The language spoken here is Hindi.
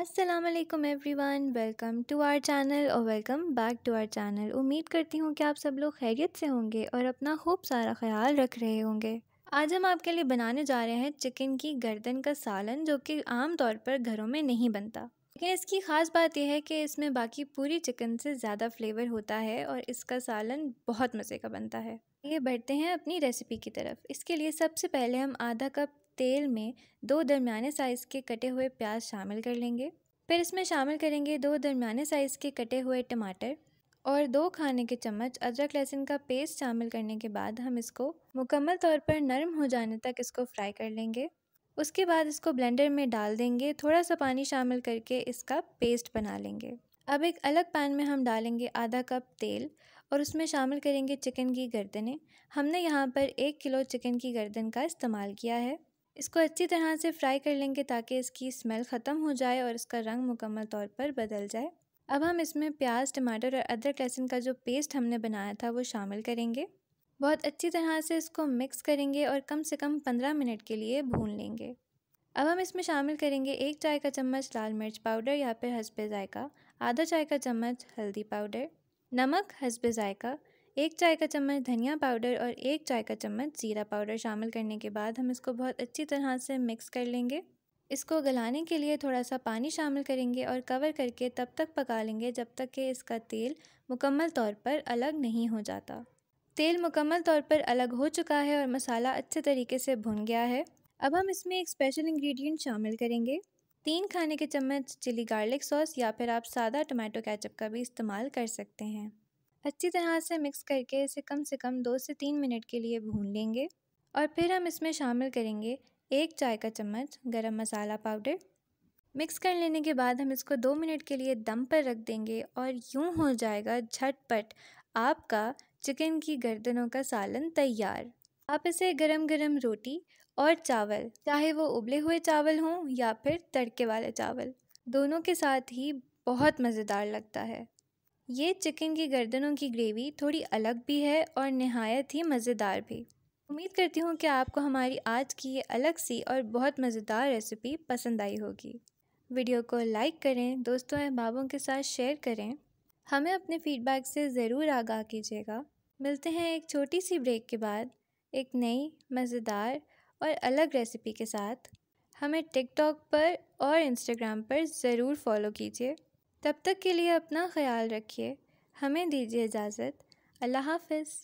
Aslam every welcome to our channel और welcome back to our channel उम्मीद करती हूँ कि आप सब लोग खैरियत से होंगे और अपना खूब सारा ख्याल रख रहे होंगे आज हम आपके लिए बनाने जा रहे हैं चिकन की गर्दन का सालन जो कि आम तौर पर घरों में नहीं बनता लेकिन इसकी ख़ास बात यह है कि इसमें बाकी पूरी चिकन से ज़्यादा फ्लेवर होता है और इसका सालन बहुत मज़े का बनता है ये बढ़ते हैं अपनी रेसिपी की तरफ इसके लिए सबसे पहले हम आधा कप तेल में दो दरमियाने साइज़ के कटे हुए प्याज शामिल कर लेंगे फिर इसमें शामिल करेंगे दो दरमियाने साइज़ के कटे हुए टमाटर और दो खाने के चम्मच अदरक लहसुन का पेस्ट शामिल करने के बाद हम इसको मुकम्मल तौर पर नरम हो जाने तक इसको फ्राई कर लेंगे उसके बाद इसको ब्लेंडर में डाल देंगे थोड़ा सा पानी शामिल करके इसका पेस्ट बना लेंगे अब एक अलग पैन में हम डालेंगे आधा कप तेल और उसमें शामिल करेंगे चिकन की गर्दनें हमने यहाँ पर एक किलो चिकन की गर्दन का इस्तेमाल किया है इसको अच्छी तरह से फ्राई कर लेंगे ताकि इसकी स्मेल ख़त्म हो जाए और इसका रंग मुकम्मल तौर पर बदल जाए अब हम इसमें प्याज टमाटर और अदरक लहसुन का जो पेस्ट हमने बनाया था वो शामिल करेंगे बहुत अच्छी तरह से इसको मिक्स करेंगे और कम से कम पंद्रह मिनट के लिए भून लेंगे अब हम इसमें शामिल करेंगे एक चाय का चम्मच लाल मिर्च पाउडर या फिर हसबे ज़ायका आधा चाय का चम्मच हल्दी पाउडर नमक हसबे ज़ायका एक चाय का चम्मच धनिया पाउडर और एक चाय का चम्मच ज़ीरा पाउडर शामिल करने के बाद हम इसको बहुत अच्छी तरह से मिक्स कर लेंगे इसको गलाने के लिए थोड़ा सा पानी शामिल करेंगे और कवर करके तब तक पका लेंगे जब तक कि इसका तेल मुकम्मल तौर पर अलग नहीं हो जाता तेल मुकम्मल तौर पर अलग हो चुका है और मसाला अच्छे तरीके से भुन गया है अब हम इसमें एक स्पेशल इंग्रेडिएंट शामिल करेंगे तीन खाने के चम्मच चिली गार्लिक सॉस या फिर आप सादा टमाटो कैचअप का भी इस्तेमाल कर सकते हैं अच्छी तरह से मिक्स करके इसे कम से कम दो से तीन मिनट के लिए भून लेंगे और फिर हम इसमें शामिल करेंगे एक चाय का चम्मच गरम मसाला पाउडर मिक्स कर लेने के बाद हम इसको दो मिनट के लिए दम पर रख देंगे और यूँ हो जाएगा झटपट आपका चिकन की गर्दनों का सालन तैयार आप इसे गरम गरम रोटी और चावल चाहे वो उबले हुए चावल हों या फिर तड़के वाले चावल दोनों के साथ ही बहुत मज़ेदार लगता है ये चिकन की गर्दनों की ग्रेवी थोड़ी अलग भी है और नहायत ही मज़ेदार भी उम्मीद करती हूँ कि आपको हमारी आज की ये अलग सी और बहुत मज़ेदार रेसिपी पसंद आई होगी वीडियो को लाइक करें दोस्तों अहबाबों के साथ शेयर करें हमें अपने फीडबैक से ज़रूर आगाह कीजिएगा मिलते हैं एक छोटी सी ब्रेक के बाद एक नई मज़ेदार और अलग रेसिपी के साथ हमें टिकटॉक पर और इंस्टाग्राम पर ज़रूर फॉलो कीजिए तब तक के लिए अपना ख्याल रखिए हमें दीजिए इजाज़त अल्लाह हाफ़िज़